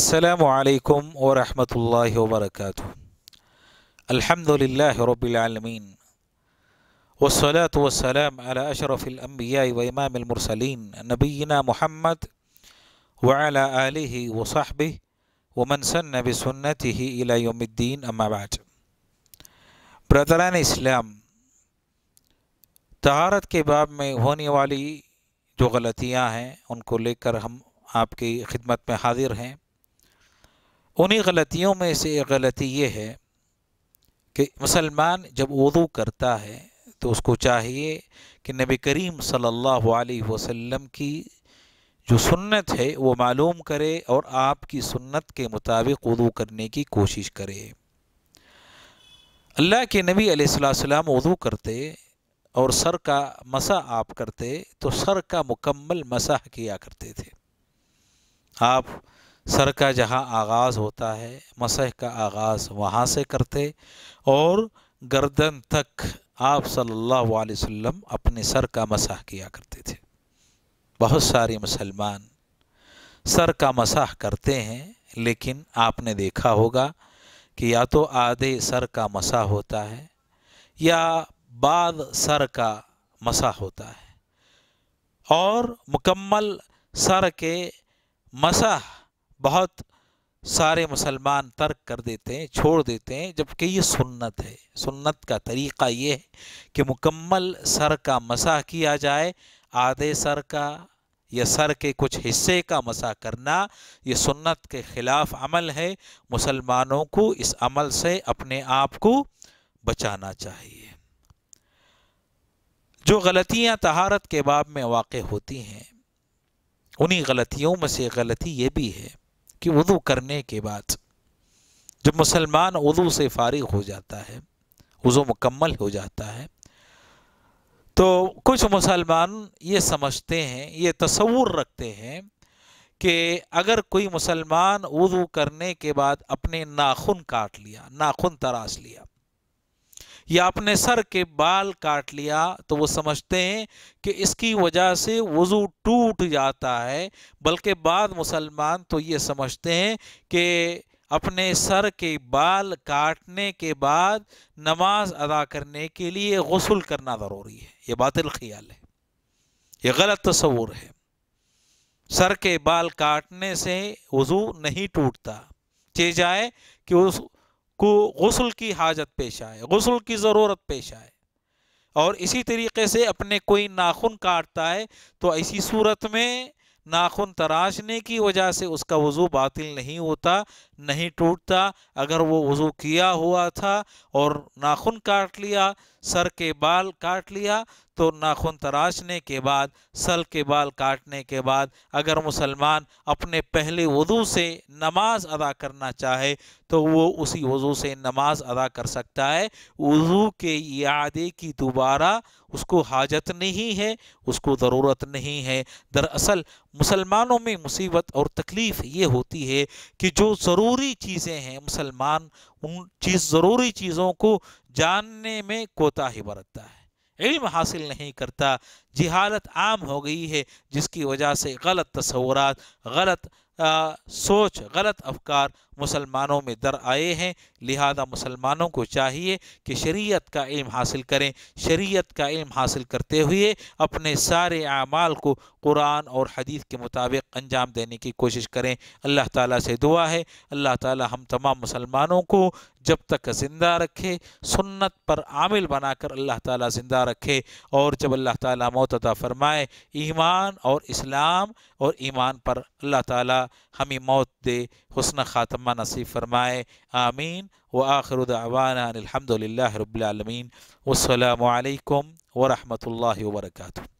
السلام عليكم ورحمة الله وبركاته الحمد لله رب العالمين والصلاة والسلام على أشرف الأنبياء وإمام المرسلين نبينا محمد وعلى آله وصحبه ومن سن بسنته إلى يوم الدين أما بعد برادران اسلام میں ہونے والی جو غلطیاں ہیں ان کو لے کر ہم آپ کی خدمت میں حاضر ہیں उन्हीं गलतियों में से एक गलती ये है कि मुसलमान जब वजू करता है तो उसको चाहिए कि नबी करीम सल्लल्लाहु अलैहि वसल्लम की जो सुन्नत है वो मालूम करे और आपकी सुन्नत के मुताबिक वजू करने की कोशिश करे अल्लाह के नबी अलैहिस्सलाम वज़ू करते और सर का मसा आप करते तो सर का मुकम्मल मसाह किया करते थे आप सर का जहाँ आगाज़ होता है मसह का आगाज़ वहाँ से करते और गर्दन तक आप सल्लल्लाहु अलैहि वसल्लम अपने सर का मसाह किया करते थे बहुत सारे मुसलमान सर का मसाह करते हैं लेकिन आपने देखा होगा कि या तो आधे सर का मसा होता है या बाद सर का मसाह होता है और मुकम्मल सर के मसाह बहुत सारे मुसलमान तर्क कर देते हैं छोड़ देते हैं जबकि ये सुन्नत है सुन्नत का तरीक़ा ये है कि मुकम्मल सर का मसा किया जाए आधे सर का या सर के कुछ हिस्से का मसा करना ये सुन्नत के ख़िलाफ़ अमल है मुसलमानों को इस अमल से अपने आप को बचाना चाहिए जो गलतियां तहारत के बाब में वाक़ होती हैं उन्हीं गलतियों में से गलती ये भी है कि वजू करने के बाद जब मुसलमान वज़ू से फारिग हो जाता है वज़ू मुकम्मल हो जाता है तो कुछ मुसलमान ये समझते हैं ये तस्वूर रखते हैं कि अगर कोई मुसलमान वज़ू करने के बाद अपने नाखून काट लिया नाखून तराश लिया या अपने सर के बाल काट लिया तो वो समझते हैं कि इसकी वजह से वज़ू टूट जाता है बल्कि बाद मुसलमान तो ये समझते हैं कि अपने सर के बाल काटने के बाद नमाज अदा करने के लिए गसल करना ज़रूरी है ये बातिल ख्याल है ये गलत तस्वूर है सर के बाल काटने से वज़ू नहीं टूटता चे जाए कि उस को गसल की हाजत पेश आए गसल की ज़रूरत पेश आए और इसी तरीके से अपने कोई नाखून काटता है तो ऐसी सूरत में नाखून तराशने की वजह से उसका वज़ू बातिल नहीं होता नहीं टूटता अगर वो वज़ू किया हुआ था और नाखून काट लिया सर के बाल काट लिया तो नाखून तराशने के बाद सल के बाल काटने के बाद अगर मुसलमान अपने पहले वज़ू से नमाज अदा करना चाहे तो वो उसी वज़ू से नमाज अदा कर सकता है वज़ू के यादे की दोबारा उसको हाजत नहीं है उसको ज़रूरत नहीं है दरअसल मुसलमानों में मुसीबत और तकलीफ़ ये होती है कि जो ज़रूरी चीज़ें हैं मुसलमान उन चीज़ ज़रूरी चीज़ों को जानने में कोताही बरतता है इल्म हासिल नहीं करता जिहालत आम हो गई है जिसकी वजह से गलत तस्वूर गलत आ, सोच गलत अफकार मुसलमानों में दर आए हैं लिहाजा मुसलमानों को चाहिए कि शरीयत का इल्म हासिल करें शरीयत का इल्म हासिल करते हुए अपने सारे अमाल को कुरान और हदीस के मुताबिक अंजाम देने की कोशिश करें अल्लाह ताला से दुआ है अल्लाह ताला हम तमाम मुसलमानों को जब तक ज़िंदा रखे सुन्नत पर आमिल बनाकर अल्लाह ताला ज़िंदा रखे और जब अल्लाह ताला मौत अदा फरमाए ईमान और इस्लाम और ईमान पर अल्लाह ताला हमें मौत दे हसन ख़ात्मा نصیب فرمائے آمین وآخر دعوانا الحمد لله رب العالمين والسلام عليكم ورحمة الله وبركاته